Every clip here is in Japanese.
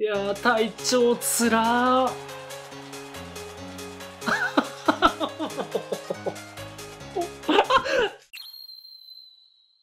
いや体調つらー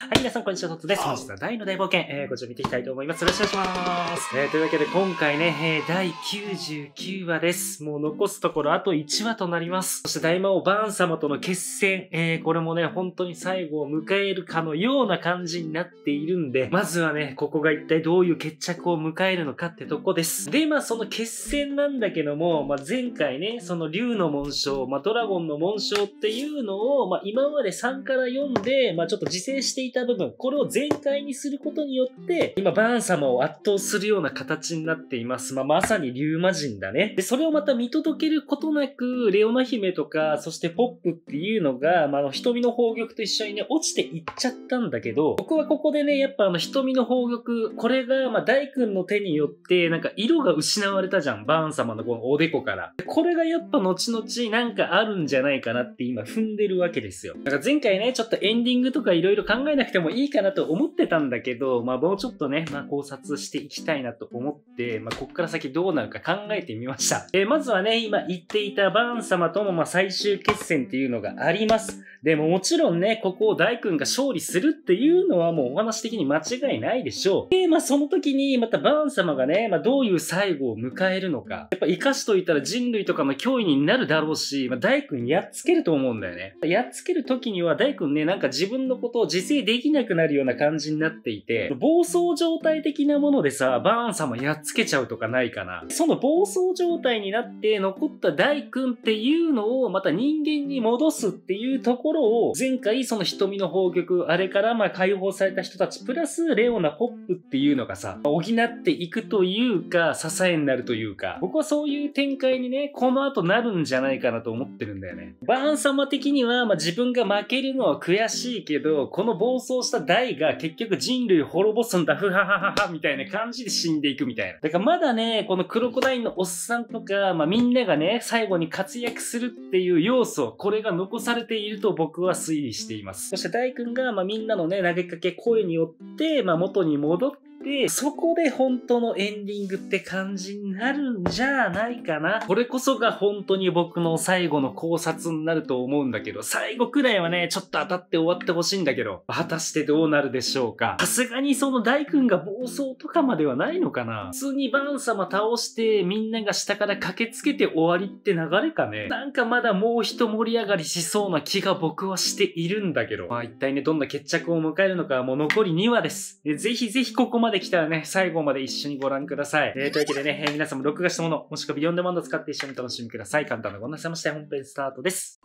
はい、皆さん、こんにちは、トッツです。本日は大の大冒険、えー、ごちら見ていきたいと思います。よろしくお願いします。えー、というわけで、今回ね、えー、第99話です。もう残すところ、あと1話となります。そして、大魔王バーン様との決戦、えー、これもね、本当に最後を迎えるかのような感じになっているんで、まずはね、ここが一体どういう決着を迎えるのかってとこです。で、まあ、その決戦なんだけども、まあ、前回ね、その竜の紋章、まあ、ドラゴンの紋章っていうのを、まあ、今まで3から4で、まあ、ちょっと自制していたた部分、これを全開にすることによって、今バーン様を圧倒するような形になっています。まあ、まさに龍馬人だね。で、それをまた見届けることなく、レオナ姫とか、そしてポップっていうのが、まあ、あの、瞳の宝玉と一緒にね、落ちていっちゃったんだけど、僕はここでね、やっぱあの、瞳の宝玉、これが、まあ、大君の手によって、なんか色が失われたじゃん。バーン様のこのおでこから。これがやっぱ後々なんかあるんじゃないかなって今踏んでるわけですよ。だから前回ね、ちょっとエンディングとか色々考えなくてもいいかなと思ってたんだけど、まあ、もうちょっとね、まあ、考察していきたいなと思って、まあ、ここから先どうなるか考えてみました。えー、まずはね、今言っていたバーン様とのま最終決戦っていうのがあります。でももちろんね、ここを大君が勝利するっていうのはもうお話的に間違いないでしょう。で、まあその時にまたバーン様がね、まあどういう最後を迎えるのか。やっぱ生かしといたら人類とかの脅威になるだろうし、まあ大君やっつけると思うんだよね。やっつける時には大君ね、なんか自分のことを自制でできなくなるような感じになっていて、暴走状態的なものでさ、バーン様やっつけちゃうとかないかな。その暴走状態になって残った大君っていうのをまた人間に戻すっていうところを、前回その瞳の宝玉、あれからまあ解放された人たち、プラスレオナポップっていうのがさ、補っていくというか、支えになるというか、僕はそういう展開にね、この後なるんじゃないかなと思ってるんだよね。バーン様的には、まあ、自分が負けるのは悔しいけど、この暴走走した大が結局人類滅ぼすんだ、ふはははは、みたいな感じで死んでいくみたいな。だからまだね、このクロコダインのおっさんとか、まあみんながね、最後に活躍するっていう要素、これが残されていると僕は推理しています。そして大君が、まあみんなのね、投げかけ、声によって、まあ元に戻って、そこで本当のエンディングって感じになるんじゃないかな。これこそが本当に僕の最後の考察になると思うんだけど、最後くらいはね、ちょっと当たって終わってほしいんだけど、果たしてどうなるでしょうか。さすがにその大君が暴走とかまではないのかな。普通にバン様倒してみんなが下から駆けつけて終わりって流れかね。なんかまだもう一盛り上がりしそうな気が僕はしているんだけど。まあ一体ね、どんな決着を迎えるのかもう残り2話です。ぜひぜひここまでできたらね、最後まで一緒にご覧ください。えー、というわけでね、えー、皆さんも録画したもの、もしくはビヨンデマンド使って一緒に楽しみください。簡単なご案内さまして、本編スタートです。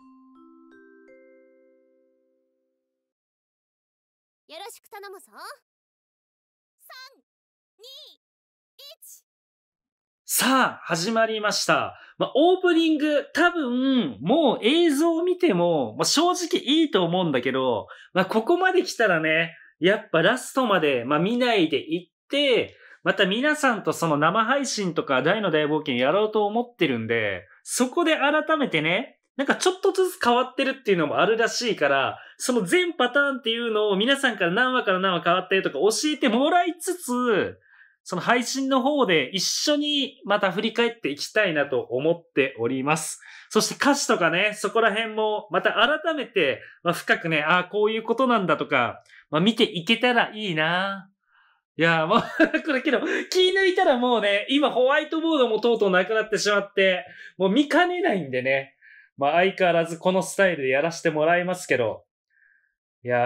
よろしく頼むぞ。さあ、始まりました。まあ、オープニング、多分、もう映像を見ても、まあ、正直いいと思うんだけど、まあ、ここまで来たらね、やっぱラストまで、まあ、見ないでいって、また皆さんとその生配信とか大の大冒険やろうと思ってるんで、そこで改めてね、なんかちょっとずつ変わってるっていうのもあるらしいから、その全パターンっていうのを皆さんから何話から何話変わってるとか教えてもらいつつ、その配信の方で一緒にまた振り返っていきたいなと思っております。そして歌詞とかね、そこら辺もまた改めて、まあ、深くね、ああ、こういうことなんだとか、まあ、見ていけたらいいないや、まう、これけど、気抜いたらもうね、今ホワイトボードもとうとうなくなってしまって、もう見かねないんでね。まあ、相変わらずこのスタイルでやらせてもらいますけど。いや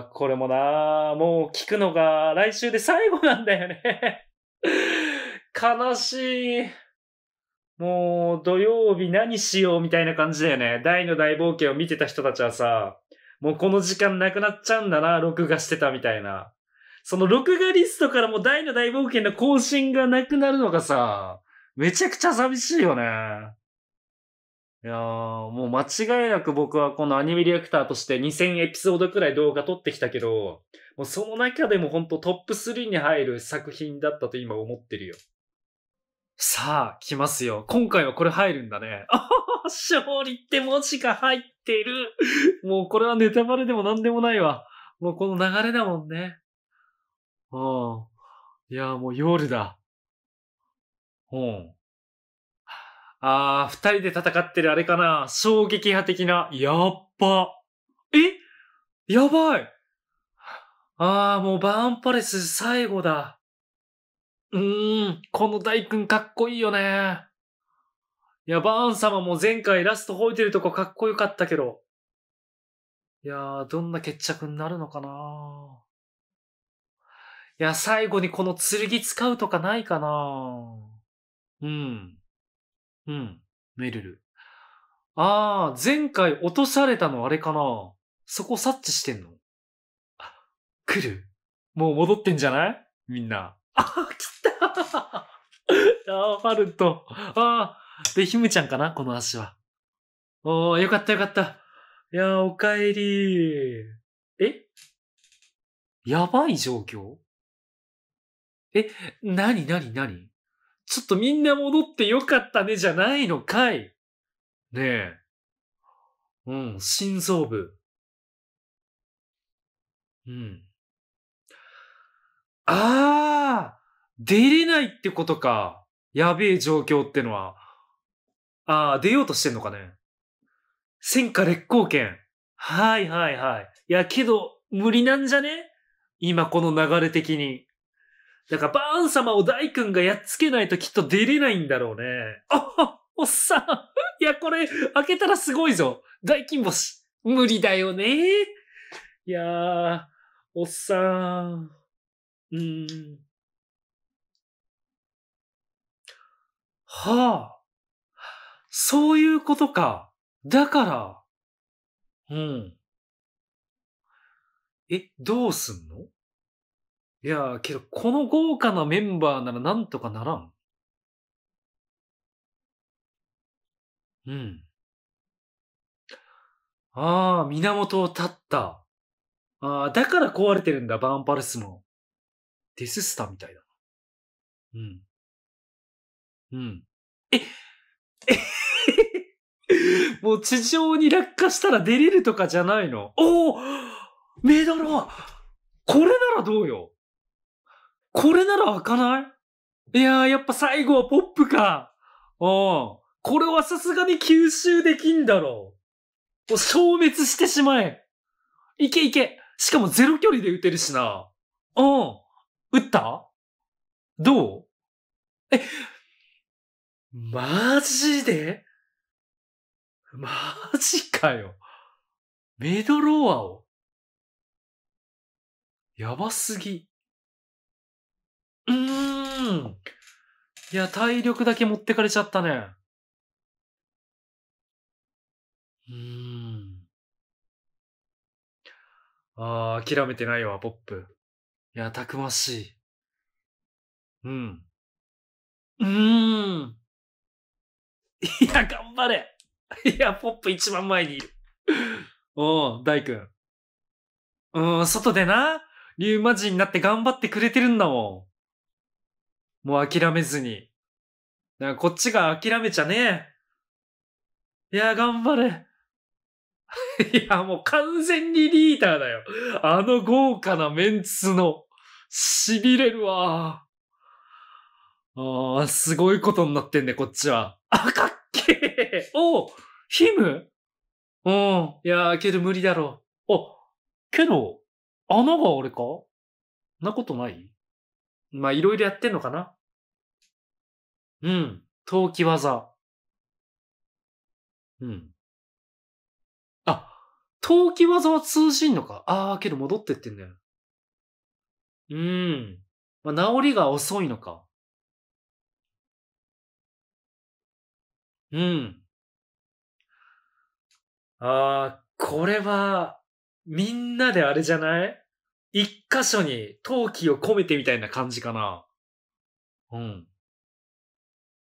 ー、これもなー、もう聞くのが来週で最後なんだよね悲しい。もう、土曜日何しようみたいな感じだよね。大の大冒険を見てた人たちはさ、もうこの時間なくなっちゃうんだな、録画してたみたいな。その録画リストからも大の大冒険の更新がなくなるのがさ、めちゃくちゃ寂しいよね。いやー、もう間違いなく僕はこのアニメリアクターとして2000エピソードくらい動画撮ってきたけど、もうその中でもほんとトップ3に入る作品だったと今思ってるよ。さあ、来ますよ。今回はこれ入るんだね。あ勝利って文字が入っている。もうこれはネタバレでも何でもないわ。もうこの流れだもんね。うん。いや、もう夜だ。うん。あー、二人で戦ってるあれかな。衝撃波的な。やっぱ。えやばい。あー、もうバーンパレス最後だ。うーん、この大君かっこいいよね。いや、バーン様も前回ラスト吠えてるとこかっこよかったけど。いやー、どんな決着になるのかないや、最後にこの剣使うとかないかなうん。うん。メルル。あー、前回落とされたのあれかなそこ察知してんのあ、来るもう戻ってんじゃないみんな。あ、来たあ ー、ファルト。あー、で、ひむちゃんかなこの足は。おー、よかったよかった。いやー、おかえりえやばい状況え、なになになにちょっとみんな戻ってよかったねじゃないのかいねえ。うん、心臓部。うん。ああ出れないってことか。やべえ状況ってのは。ああ、出ようとしてんのかね。戦火烈光剣。はいはいはい。いや、けど、無理なんじゃね今この流れ的に。だから、バーン様を大君がやっつけないときっと出れないんだろうね。あおっさん。いや、これ、開けたらすごいぞ。大金星。無理だよね。いやー、おっさん。うん。はあ。そういうことか。だから、うん。え、どうすんのいやけど、この豪華なメンバーならなんとかならん。うん。ああ、源を立った。ああ、だから壊れてるんだ、バーンパルスも。デススターみたいだな。うん。うん。え、え もう地上に落下したら出れるとかじゃないの。おおメダルは、これならどうよこれなら開かないいやー、やっぱ最後はポップか。うん。これはさすがに吸収できんだろう。もう消滅してしまえ。いけいけ。しかもゼロ距離で打てるしな。うん。打ったどうえ、マジでマジかよ。メドローアを。やばすぎ。うーん。いや、体力だけ持ってかれちゃったね。うーん。ああ、諦めてないわ、ポップ。いや、たくましい。うん。うーん。いや、頑張れ いや、ポップ一番前にいる。うん、大君。うん、外でな、リュウマジになって頑張ってくれてるんだもん。もう諦めずに。だからこっちが諦めちゃねえ。いや、頑張れ。いや、もう完全にリーダーだよ。あの豪華なメンツの、痺れるわ。ああ、すごいことになってんね、こっちは。あ、かっ おおヒムうん。いやけど無理だろう。あ、けど、穴があれかなことないまあ、いろいろやってんのかなうん。陶器技。うん。あ、陶器技は通信のか。あー、けど戻ってってんだよ。うん。まあ、治りが遅いのか。うん。ああ、これは、みんなであれじゃない一箇所に陶器を込めてみたいな感じかな。うん。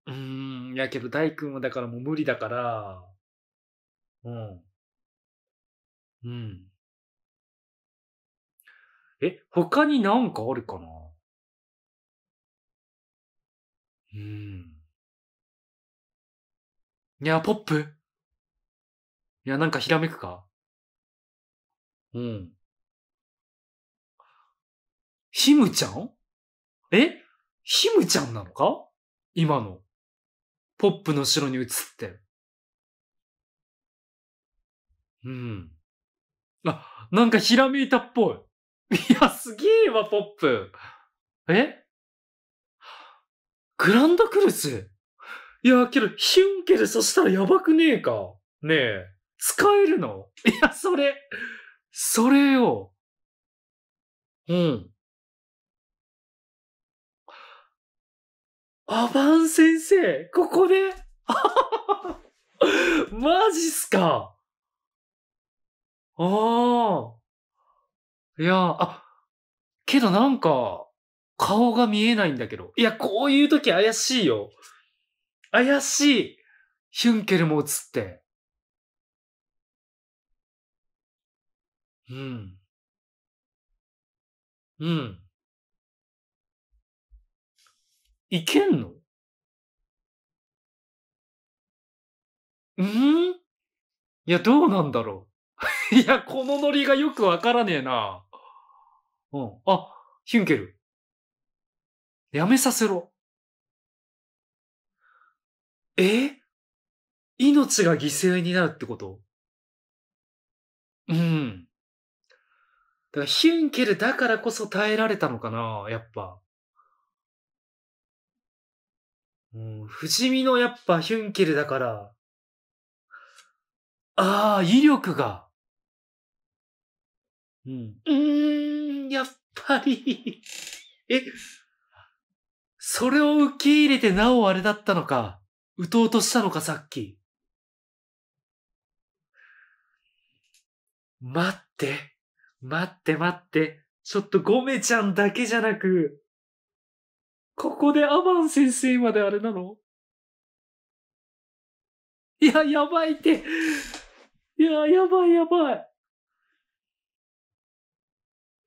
うーん、やけど大君はだからもう無理だから、うん。うん。え、他になんかあるかなうん。いや、ポップいや、なんかひらめくかうん。ひむちゃんえひむちゃんなのか今の。ポップの後ろに移って。うん。あ、なんかひらめいたっぽい。いや、すげえわ、ポップ。えグランドクルスいや、けど、ヒュンケルそしたらやばくねえか。ねえ。使えるのいや、それ。それよ。うん。アバン先生、ここで マジっすかああ。いや、あ、けどなんか、顔が見えないんだけど。いや、こういう時怪しいよ。怪しいヒュンケルも映って。うん。うん。いけんのうんいや、どうなんだろう。いや、このノリがよくわからねえな。うん。あ、ヒュンケル。やめさせろ。え命が犠牲になるってことうん。だからヒュンケルだからこそ耐えられたのかな、やっぱ。うん、不死身のやっぱヒュンケルだから。ああ、威力が。うん。うーん、やっぱり え、それを受け入れてなおあれだったのか。撃とうとしたのか、さっき。待って、待って待って。ちょっとゴメちゃんだけじゃなく、ここでアバン先生まであれなのいや、やばいって。いや、やばいやばい。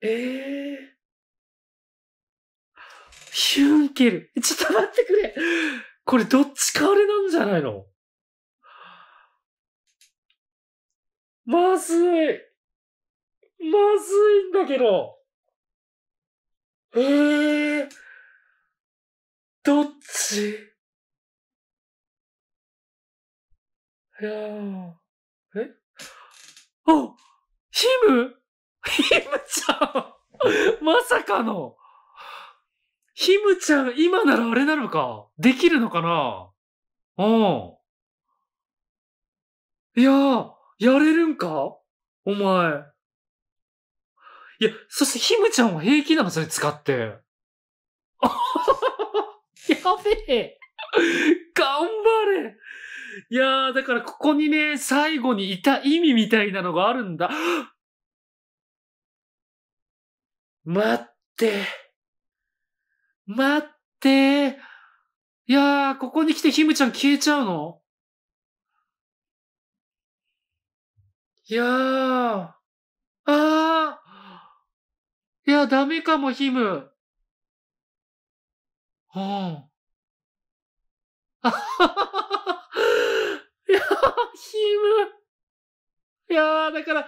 ええー、ヒュンケル。ちょっと待ってくれ。これどっちかあれなんじゃないのまずい。まずいんだけど。ええー、どっちいやー。えあヒム ヒムちゃんまさかのひむちゃん、今ならあれなのか。できるのかなうん。いやー、やれるんかお前。いや、そしてひむちゃんは平気なのそれ使って。やべえ。頑張れ。いやー、だからここにね、最後にいた意味みたいなのがあるんだ。待って。待っていやー、ここに来てひむちゃん消えちゃうのいやー、あー、いや、ダメかも、ヒム。うん。あはははいやー、ヒム。いやー、だから、やば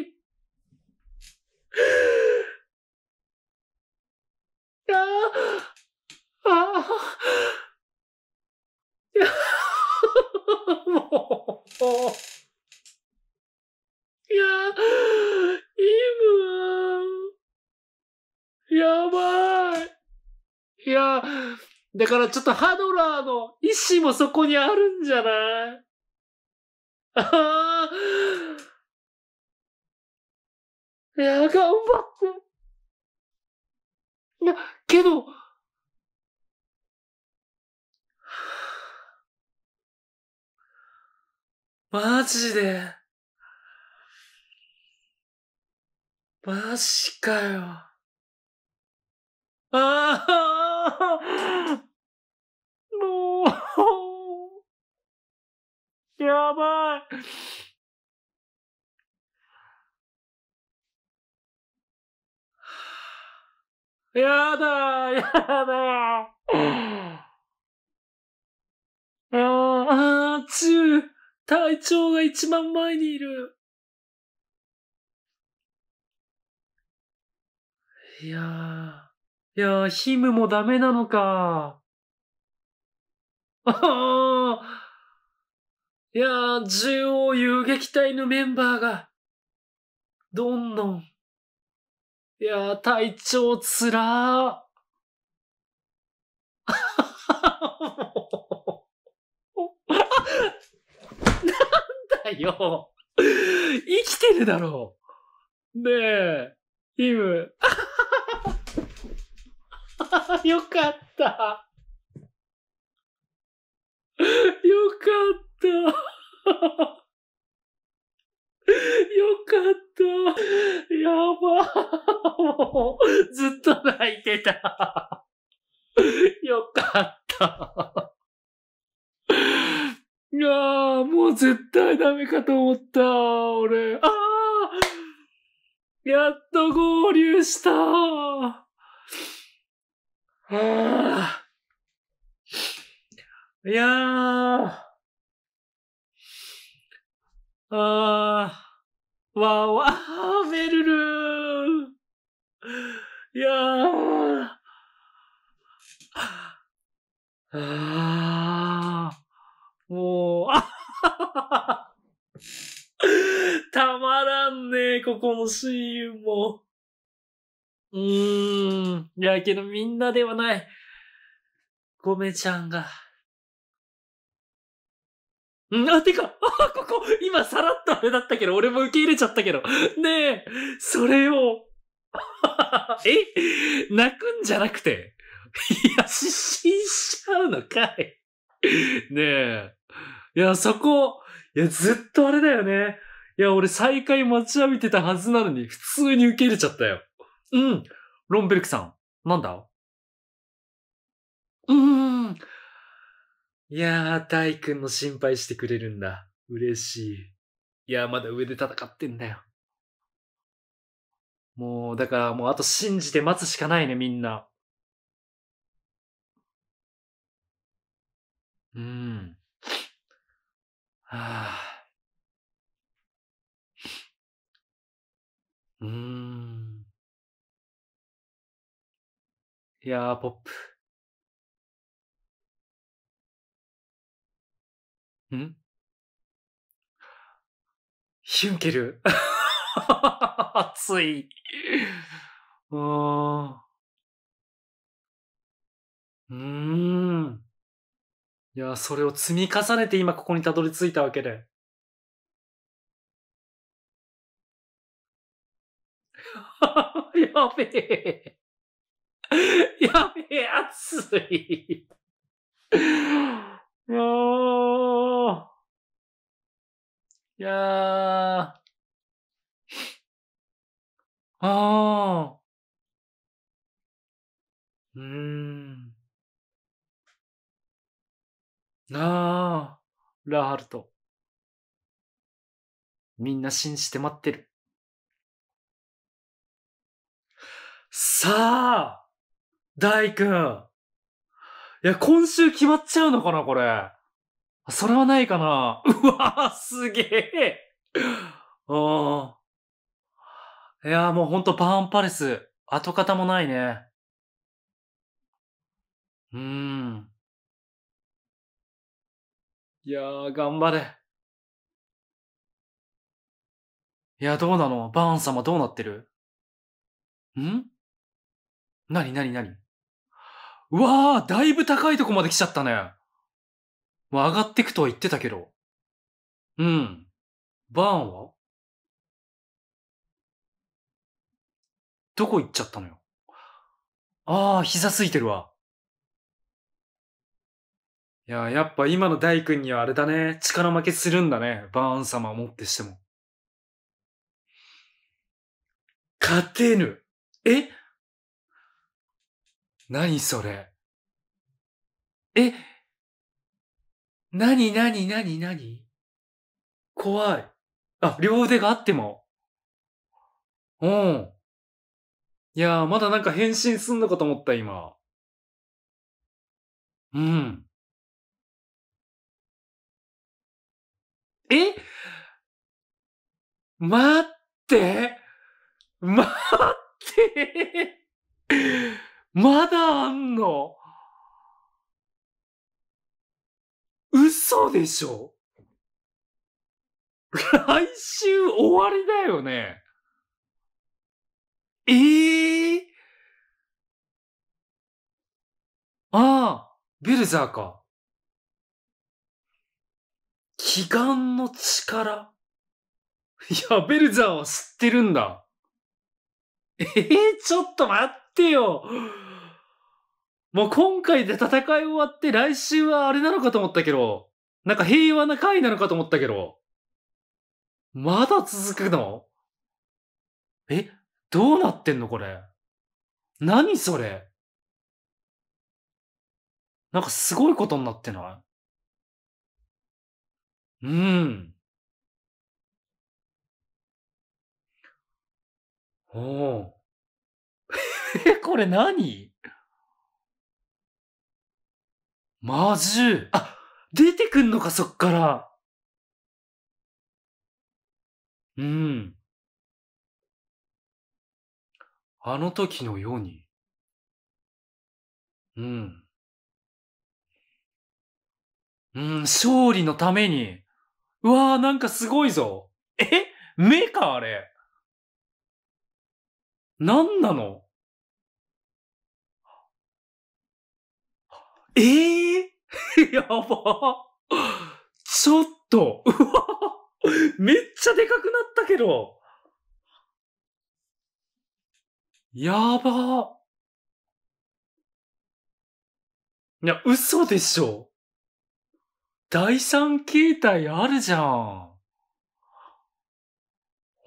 い。いや、イブ、やばい。いや、だからちょっとハドラーの意志もそこにあるんじゃないああ いや、頑張って。いや、けど、マジで。マジかよ。ああもう、やばい。やだーやだーああ、あう隊長が一番前にいる。いやー、いやー、ヒムもダメなのか。ああ、いやー、中央遊撃隊のメンバーが、どんどんいやー、体調つらー。なんだよ。生きてるだろう。ねえ、イム。よかった。よかった。よかった。やば。もう、ずっと泣いてた。よかった。いやー、もう絶対ダメかと思った。俺。あーやっと合流したああ。いやー。ああ。わーわー、めるるいやー。あー。もう、あたまらんねここのシーンも。うーん。いや、けどみんなではない。ごめちゃんが。うん、あ、てか、あ、ここ、今さらっとあれだったけど、俺も受け入れちゃったけど。ねえ、それを、え泣くんじゃなくて、いや、失神しちゃうのかい。ねえ。いや、そこ、いや、ずっとあれだよね。いや、俺再会待ちわびてたはずなのに、普通に受け入れちゃったよ。うん。ロンベルクさん、なんだうーん。いやー、大君の心配してくれるんだ。嬉しい。いやー、まだ上で戦ってんだよ。もう、だからもうあと信じて待つしかないね、みんな。うん。はあ。うーん。いやー、ポップ。んヒュンケル。熱い。うーん。いや、それを積み重ねて今ここにたどり着いたわけで。やべえ。やべえ、熱い。いやいやー。あー。うーん。なあ、ラハルト。みんな信じて待ってる。さあ、大君。いや、今週決まっちゃうのかな、これ。それはないかな。うわぁ、すげえ。うん。いやー、もうほんとバーンパレス、跡形もないね。うーん。いやー、頑張れ。いや、どうなのバーン様どうなってるんなになになにうわー、だいぶ高いとこまで来ちゃったね。もう上がってくとは言ってたけど。うん。バーンはどこ行っちゃったのよ。ああ、膝ついてるわ。いや、やっぱ今の大君にはあれだね。力負けするんだね。バーン様をもってしても。勝てぬ。え何それえ何何何何怖い。あ、両腕があっても。うん。いやー、まだなんか変身すんのかと思った、今。うん。え待って待ってまだあんの嘘でしょ来週終わりだよね。ええー、ああ、ベルザーか。祈願の力。いや、ベルザーは知ってるんだ。ええー、ちょっと待って。てよもう今回で戦い終わって来週はあれなのかと思ったけど、なんか平和な回なのかと思ったけど、まだ続くのえどうなってんのこれ。何それなんかすごいことになってないうん。おお。え、これ何まずい。あ、出てくんのか、そっから。うん。あの時のように。うん。うん、勝利のために。うわー、なんかすごいぞ。え目か、あれ。なんなのええー、やば。ちょっと、うわめっちゃでかくなったけど。やば。いや、嘘でしょ。第三形態あるじゃん。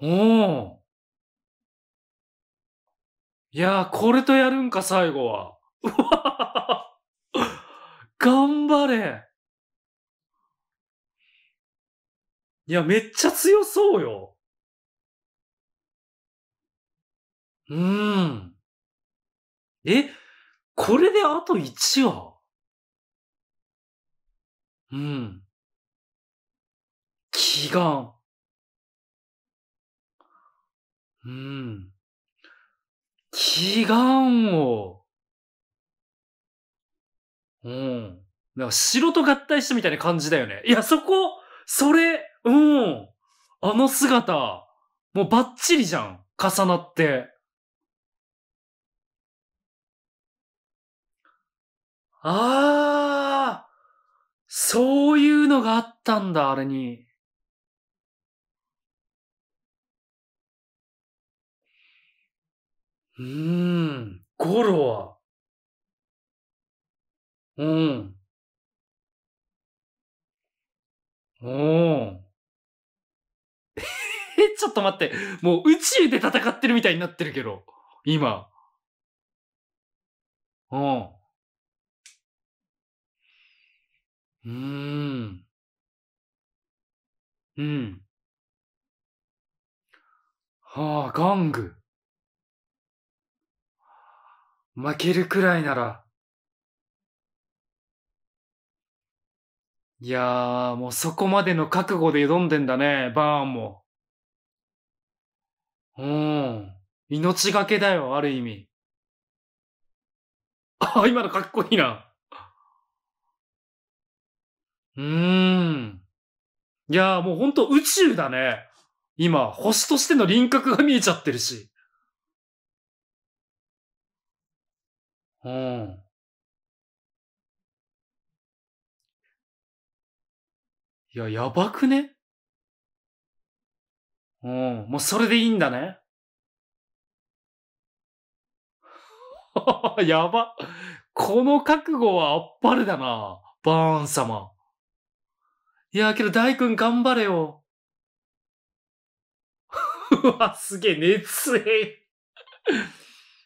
おん。いやー、これとやるんか、最後は。うわ頑張れいや、めっちゃ強そうよ。うーん。え、これであと1話うん。祈願。うん。祈願を。うん。なんか城と合体したみたいな感じだよね。いや、そこ、それ、うん。あの姿、もうバッチリじゃん。重なって。ああ、そういうのがあったんだ、あれに。うーん、ゴロは。うん。おん。え、ちょっと待って。もう宇宙で戦ってるみたいになってるけど。今。うん。うーん。うん。はあ、玩具。負けるくらいなら。いやー、もうそこまでの覚悟で挑んでんだね、バーンも。うん。命がけだよ、ある意味。あ、今のかっこいいな。うーん。いやー、もうほんと宇宙だね。今、星としての輪郭が見えちゃってるし。うん。いや、やばくねうん、もうそれでいいんだね。やば。この覚悟はあっぱれだな。バーン様。いや、けど大君頑張れよ。うわ、すげえ、熱い。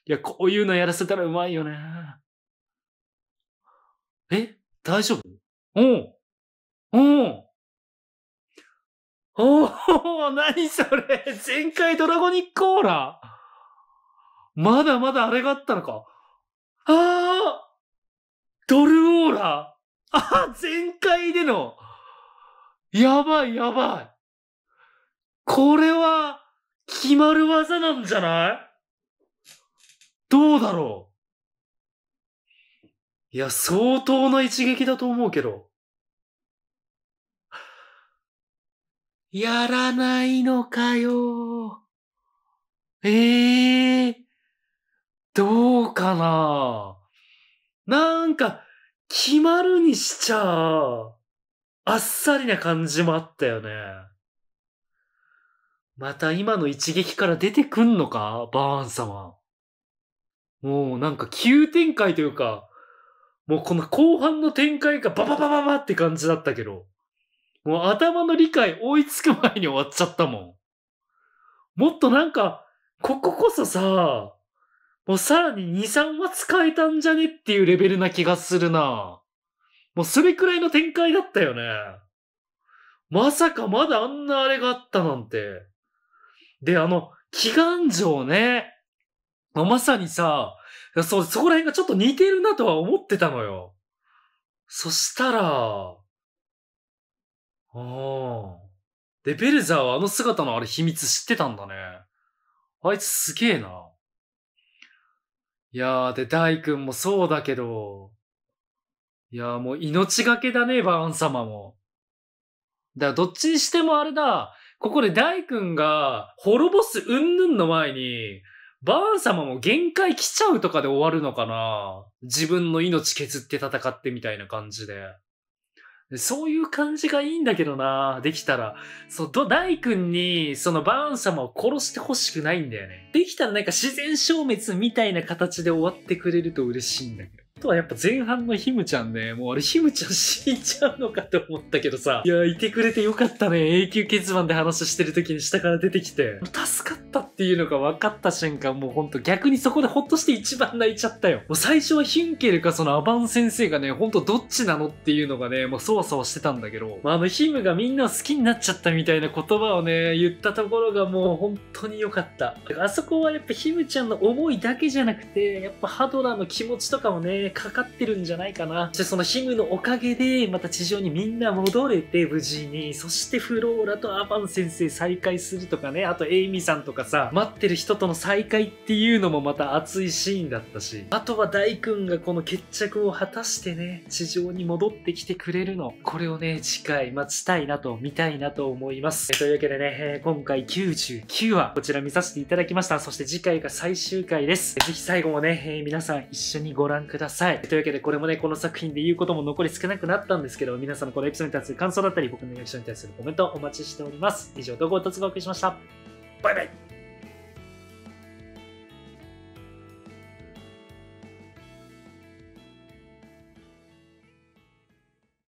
いや、こういうのやらせたらうまいよね。え大丈夫おうおうおお、何それ前回ドラゴニックコーラまだまだあれがあったのかああドルオーラあ前回でのやばいやばいこれは決まる技なんじゃないどうだろういや、相当な一撃だと思うけど。やらないのかよ。ええー、どうかな。なんか、決まるにしちゃあ、あっさりな感じもあったよね。また今の一撃から出てくんのかバーン様。もうなんか急展開というか、もうこの後半の展開がバババババって感じだったけど。もう頭の理解追いつく前に終わっちゃったもん。もっとなんか、こここそさ、もうさらに2、3話使えたんじゃねっていうレベルな気がするな。もうそれくらいの展開だったよね。まさかまだあんなあれがあったなんて。で、あの、祈願城ね。まさにさ、そう、そこら辺がちょっと似てるなとは思ってたのよ。そしたら、ああ。で、ベルザーはあの姿のあれ秘密知ってたんだね。あいつすげえな。いやー、で、大君もそうだけど、いやーもう命がけだね、バーン様も。だからどっちにしてもあれだ、ここで大君が滅ぼす云々の前に、バーン様も限界来ちゃうとかで終わるのかな自分の命削って戦ってみたいな感じで。そういう感じがいいんだけどなできたら。そう、大君に、そのバーン様を殺してほしくないんだよね。できたらなんか自然消滅みたいな形で終わってくれると嬉しいんだけど。とはやっぱ前半のひむちゃんね、もうあれひむちゃん死んじゃうのかと思ったけどさ、いや、いてくれてよかったね。永久欠番で話してる時に下から出てきて、助かったっていうのが分かった瞬間、もうほんと逆にそこでほっとして一番泣いちゃったよ。もう最初はヒュンケルかそのアバン先生がね、ほんとどっちなのっていうのがね、もうそわそわしてたんだけど、まあ、あのヒムがみんな好きになっちゃったみたいな言葉をね、言ったところがもう本当に良かった。あそこはやっぱヒムちゃんの思いだけじゃなくて、やっぱハドラーの気持ちとかもね、かかってるんじゃないかな。そしてそのヒムのおかげで、また地上にみんな戻れて、無事に。そしてフローラとアバン先生再会するとかね、あとエイミさんとかさ、待ってる人との再会っていうのもまた熱いシーンだったし。あとは大君がこの決着を果たしてね、地上に戻ってきてくれるの。これをね、次回待ちたいなと、見たいなと思います。というわけでね、今回99話、こちら見させていただきました。そして次回が最終回です。ぜひ最後もね、皆さん一緒にご覧ください。さい。というわけで、これもね、この作品で言うことも残り少なくなったんですけど、皆さんのこのエピソードに対する感想だったり、僕のエピソードに対するコメントお待ちしております。以上、動画をお送りしました。バイバイ